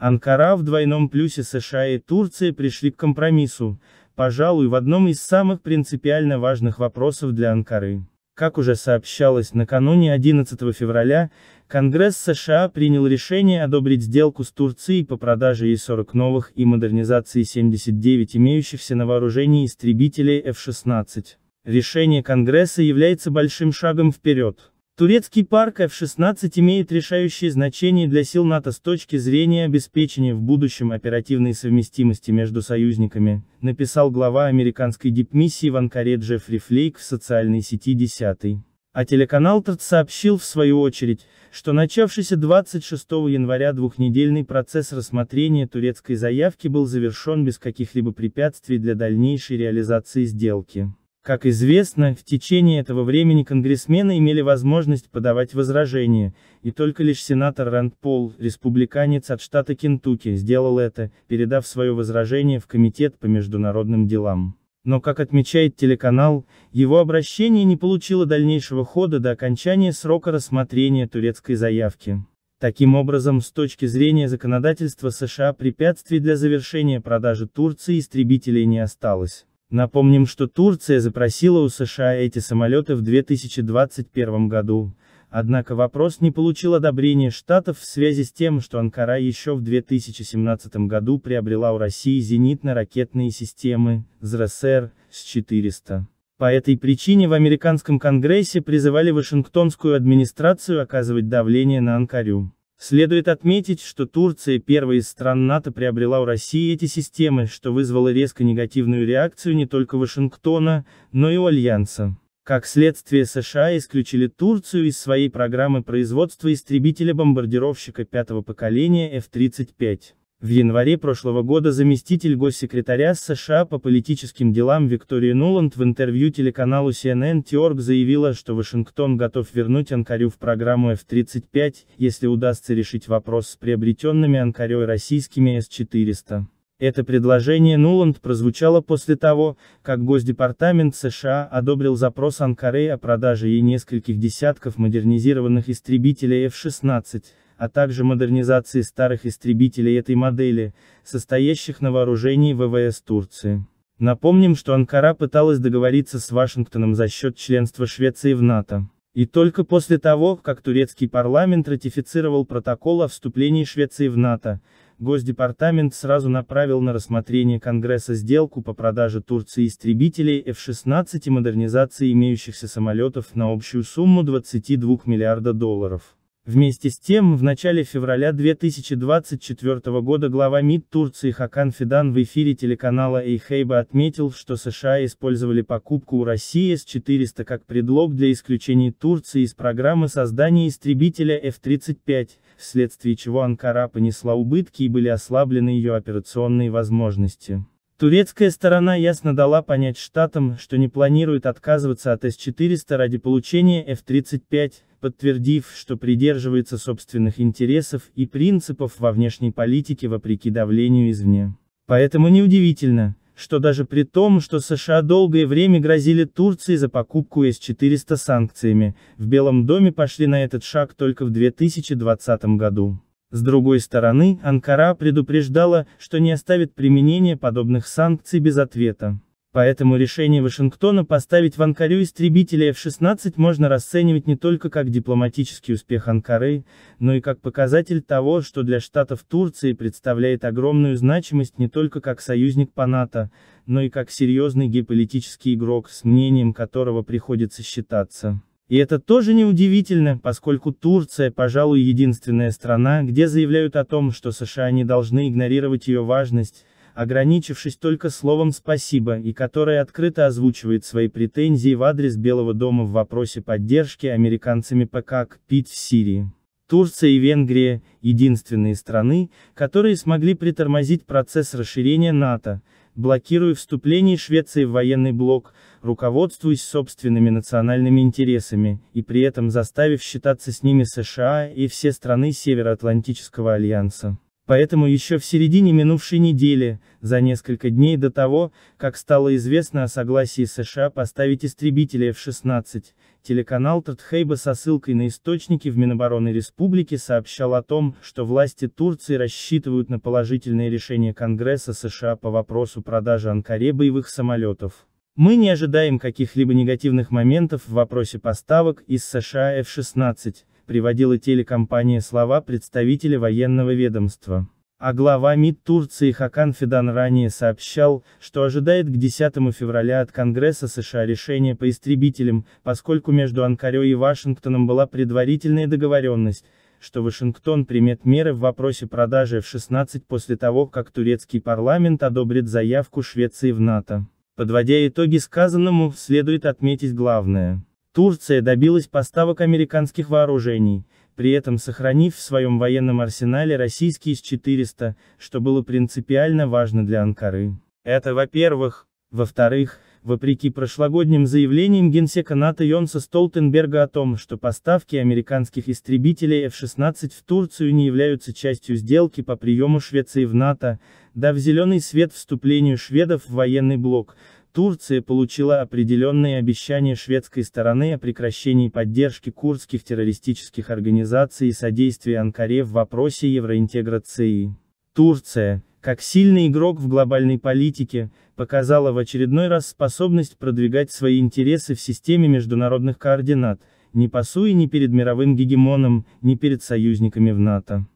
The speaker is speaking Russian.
Анкара в двойном плюсе США и Турция пришли к компромиссу, пожалуй, в одном из самых принципиально важных вопросов для Анкары. Как уже сообщалось, накануне 11 февраля, Конгресс США принял решение одобрить сделку с Турцией по продаже ей 40 новых и модернизации 79 имеющихся на вооружении истребителей F-16. Решение Конгресса является большим шагом вперед. Турецкий парк F-16 имеет решающее значение для сил НАТО с точки зрения обеспечения в будущем оперативной совместимости между союзниками, написал глава американской дипмиссии в Анкаре Джеффри Флейк в социальной сети 10. А телеканал ТРТ сообщил в свою очередь, что начавшийся 26 января двухнедельный процесс рассмотрения турецкой заявки был завершен без каких-либо препятствий для дальнейшей реализации сделки. Как известно, в течение этого времени конгрессмены имели возможность подавать возражения, и только лишь сенатор Рэнд Пол, республиканец от штата Кентукки, сделал это, передав свое возражение в Комитет по международным делам. Но, как отмечает телеканал, его обращение не получило дальнейшего хода до окончания срока рассмотрения турецкой заявки. Таким образом, с точки зрения законодательства США препятствий для завершения продажи Турции истребителей не осталось. Напомним, что Турция запросила у США эти самолеты в 2021 году, однако вопрос не получил одобрения Штатов в связи с тем, что Анкара еще в 2017 году приобрела у России зенитно-ракетные системы, ЗРСР, С-400. По этой причине в американском конгрессе призывали Вашингтонскую администрацию оказывать давление на Анкарю. Следует отметить, что Турция первая из стран НАТО приобрела у России эти системы, что вызвало резко негативную реакцию не только Вашингтона, но и у Альянса. Как следствие США исключили Турцию из своей программы производства истребителя-бомбардировщика пятого поколения F-35. В январе прошлого года заместитель госсекретаря США по политическим делам Виктория Нуланд в интервью телеканалу CNN Теорг заявила, что Вашингтон готов вернуть Анкарю в программу F-35, если удастся решить вопрос с приобретенными Анкарей российскими С-400. Это предложение Нуланд прозвучало после того, как Госдепартамент США одобрил запрос Анкары о продаже ей нескольких десятков модернизированных истребителей F-16, а также модернизации старых истребителей этой модели, состоящих на вооружении ВВС Турции. Напомним, что Анкара пыталась договориться с Вашингтоном за счет членства Швеции в НАТО. И только после того, как турецкий парламент ратифицировал протокол о вступлении Швеции в НАТО, Госдепартамент сразу направил на рассмотрение Конгресса сделку по продаже Турции истребителей F-16 и модернизации имеющихся самолетов на общую сумму 22 миллиарда долларов. Вместе с тем, в начале февраля 2024 года глава МИД Турции Хакан Фидан в эфире телеканала Эйхейба отметил, что США использовали покупку у России С-400 как предлог для исключения Турции из программы создания истребителя F-35, вследствие чего Анкара понесла убытки и были ослаблены ее операционные возможности. Турецкая сторона ясно дала понять штатам, что не планирует отказываться от С-400 ради получения F-35, подтвердив, что придерживается собственных интересов и принципов во внешней политике вопреки давлению извне. Поэтому неудивительно, что даже при том, что США долгое время грозили Турции за покупку С-400 санкциями, в Белом доме пошли на этот шаг только в 2020 году. С другой стороны, Анкара предупреждала, что не оставит применение подобных санкций без ответа. Поэтому решение Вашингтона поставить в Анкарю истребители F-16 можно расценивать не только как дипломатический успех Анкары, но и как показатель того, что для штатов Турции представляет огромную значимость не только как союзник по НАТО, но и как серьезный геополитический игрок, с мнением которого приходится считаться. И это тоже неудивительно, поскольку Турция, пожалуй, единственная страна, где заявляют о том, что США не должны игнорировать ее важность, ограничившись только словом «спасибо» и которая открыто озвучивает свои претензии в адрес Белого дома в вопросе поддержки американцами ПК к ПИТ в Сирии. Турция и Венгрия – единственные страны, которые смогли притормозить процесс расширения НАТО, блокируя вступление Швеции в военный блок, руководствуясь собственными национальными интересами, и при этом заставив считаться с ними США и все страны Североатлантического альянса. Поэтому еще в середине минувшей недели, за несколько дней до того, как стало известно о согласии США поставить истребители F-16, телеканал Тартхейба со ссылкой на источники в Минобороны Республики сообщал о том, что власти Турции рассчитывают на положительное решение Конгресса США по вопросу продажи Анкаре боевых самолетов. Мы не ожидаем каких-либо негативных моментов в вопросе поставок из США F-16, приводила телекомпания слова представителя военного ведомства. А глава МИД Турции Хакан Федан ранее сообщал, что ожидает к 10 февраля от Конгресса США решение по истребителям, поскольку между Анкарой и Вашингтоном была предварительная договоренность, что Вашингтон примет меры в вопросе продажи F-16 после того, как турецкий парламент одобрит заявку Швеции в НАТО. Подводя итоги сказанному, следует отметить главное. Турция добилась поставок американских вооружений, при этом сохранив в своем военном арсенале российские С-400, что было принципиально важно для Анкары. Это во-первых. Во-вторых, Вопреки прошлогодним заявлениям генсека НАТО Йонса Столтенберга о том, что поставки американских истребителей F-16 в Турцию не являются частью сделки по приему Швеции в НАТО, дав зеленый свет вступлению шведов в военный блок, Турция получила определенные обещания шведской стороны о прекращении поддержки курдских террористических организаций и содействии Анкаре в вопросе евроинтеграции. Турция как сильный игрок в глобальной политике, показала в очередной раз способность продвигать свои интересы в системе международных координат, не пасуя ни перед мировым гегемоном, ни перед союзниками в НАТО.